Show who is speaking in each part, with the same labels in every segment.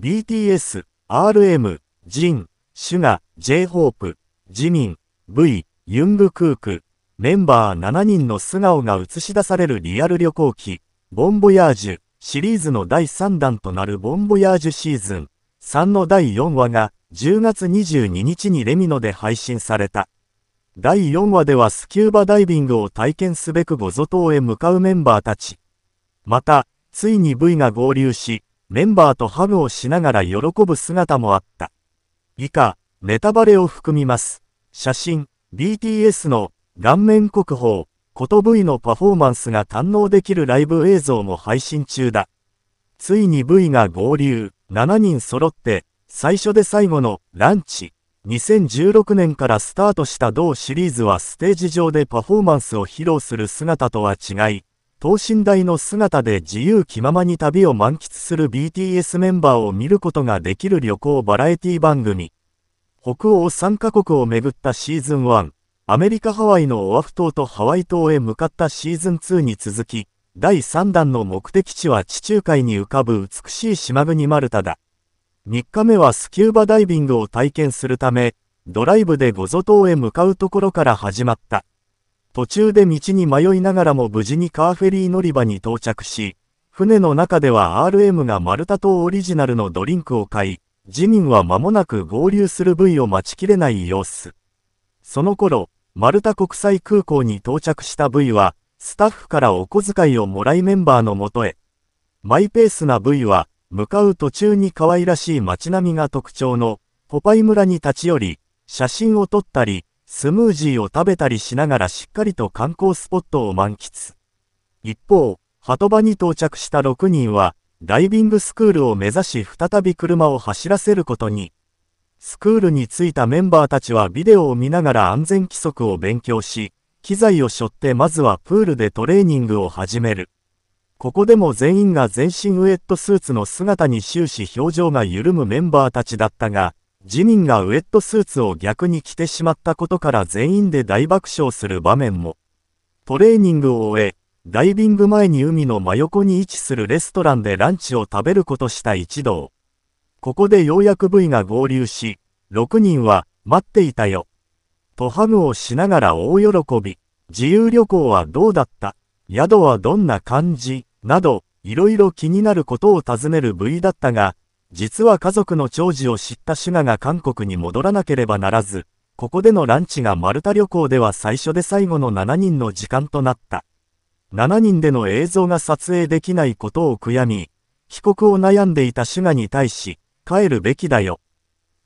Speaker 1: BTS、RM、ジン、シュガ、J-HOPE、ジミン、V、ユングクーク、メンバー7人の素顔が映し出されるリアル旅行記、ボンボヤージュシリーズの第3弾となるボンボヤージュシーズン3の第4話が10月22日にレミノで配信された。第4話ではスキューバダイビングを体験すべくごゾ島へ向かうメンバーたち。また、ついに V が合流し、メンバーとハグをしながら喜ぶ姿もあった。以下、ネタバレを含みます。写真、BTS の顔面国宝、こと V のパフォーマンスが堪能できるライブ映像も配信中だ。ついに V が合流、7人揃って、最初で最後のランチ、2016年からスタートした同シリーズはステージ上でパフォーマンスを披露する姿とは違い、等身大の姿で自由気ままに旅を満喫する BTS メンバーを見ることができる旅行バラエティ番組。北欧3カ国を巡ったシーズン1、アメリカ・ハワイのオアフ島とハワイ島へ向かったシーズン2に続き、第3弾の目的地は地中海に浮かぶ美しい島国マルタだ。3日目はスキューバダイビングを体験するため、ドライブでゴゾ島へ向かうところから始まった。途中で道に迷いながらも無事にカーフェリー乗り場に到着し、船の中では RM がマルタ島オリジナルのドリンクを買い、自民は間もなく合流する部位を待ちきれない様子。その頃、マルタ国際空港に到着した部位は、スタッフからお小遣いをもらいメンバーのもとへ。マイペースな部位は、向かう途中に可愛らしい街並みが特徴の、ポパイ村に立ち寄り、写真を撮ったり、スムージーを食べたりしながらしっかりと観光スポットを満喫。一方、鳩場に到着した6人は、ダイビングスクールを目指し再び車を走らせることに。スクールに着いたメンバーたちはビデオを見ながら安全規則を勉強し、機材を背負ってまずはプールでトレーニングを始める。ここでも全員が全身ウエットスーツの姿に終始表情が緩むメンバーたちだったが、自民がウエットスーツを逆に着てしまったことから全員で大爆笑する場面も。トレーニングを終え、ダイビング前に海の真横に位置するレストランでランチを食べることした一同。ここでようやく V が合流し、6人は、待っていたよ。とハグをしながら大喜び。自由旅行はどうだった宿はどんな感じなど、いろいろ気になることを尋ねる V だったが、実は家族の長寿を知ったシュガが韓国に戻らなければならず、ここでのランチがマルタ旅行では最初で最後の7人の時間となった。7人での映像が撮影できないことを悔やみ、帰国を悩んでいたシュガに対し、帰るべきだよ。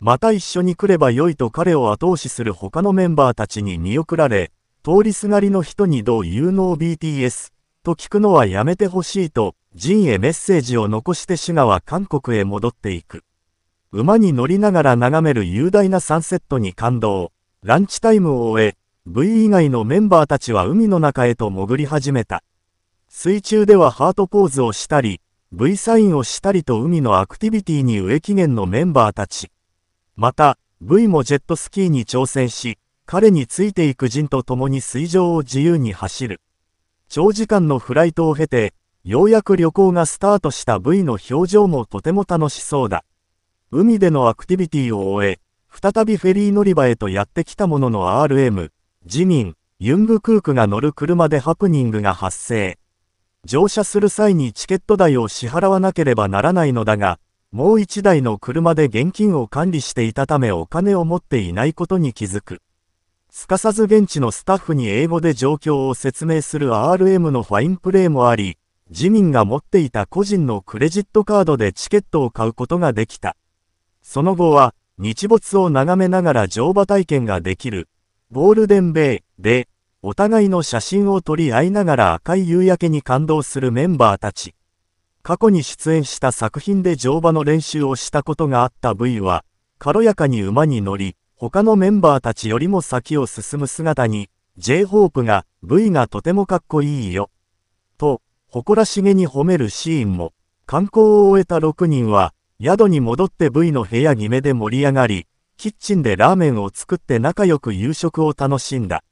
Speaker 1: また一緒に来ればよいと彼を後押しする他のメンバーたちに見送られ、通りすがりの人にどう言うのを BTS と聞くのはやめてほしいと陣へメッセージを残してシュガは韓国へ戻っていく。馬に乗りながら眺める雄大なサンセットに感動。ランチタイムを終え、V 以外のメンバーたちは海の中へと潜り始めた。水中ではハートポーズをしたり、V サインをしたりと海のアクティビティに上期限のメンバーたち。また、V もジェットスキーに挑戦し、彼についていく人と共に水上を自由に走る。長時間のフライトを経て、ようやく旅行がスタートした V の表情もとても楽しそうだ。海でのアクティビティを終え、再びフェリー乗り場へとやってきたものの RM、ジミン、ユングクークが乗る車でハプニングが発生。乗車する際にチケット代を支払わなければならないのだが、もう一台の車で現金を管理していたためお金を持っていないことに気づく。すかさず現地のスタッフに英語で状況を説明する RM のファインプレーもあり、自民が持っていた個人のクレジットカードでチケットを買うことができた。その後は、日没を眺めながら乗馬体験ができる、ゴールデンベイで、お互いの写真を撮り合いながら赤い夕焼けに感動するメンバーたち。過去に出演した作品で乗馬の練習をしたことがあった V は、軽やかに馬に乗り、他のメンバーたちよりも先を進む姿に、J-Hope が、V がとてもかっこいいよ。と、誇らしげに褒めるシーンも、観光を終えた6人は、宿に戻って V の部屋決めで盛り上がり、キッチンでラーメンを作って仲良く夕食を楽しんだ。